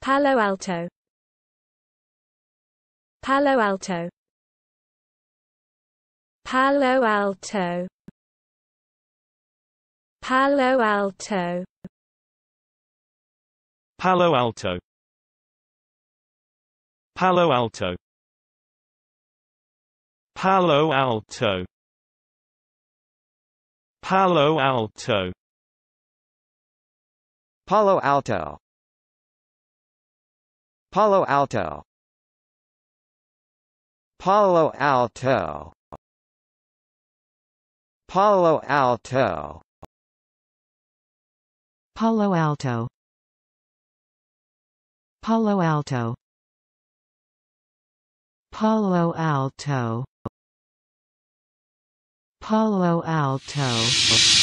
Palo Alto Palo Alto Palo Alto Palo Alto Palo Alto Palo Alto Palo Alto Palo Alto Palo Alto Palo Alto Palo Alto Palo Alto Palo Alto Palo Alto Palo Alto Palo Alto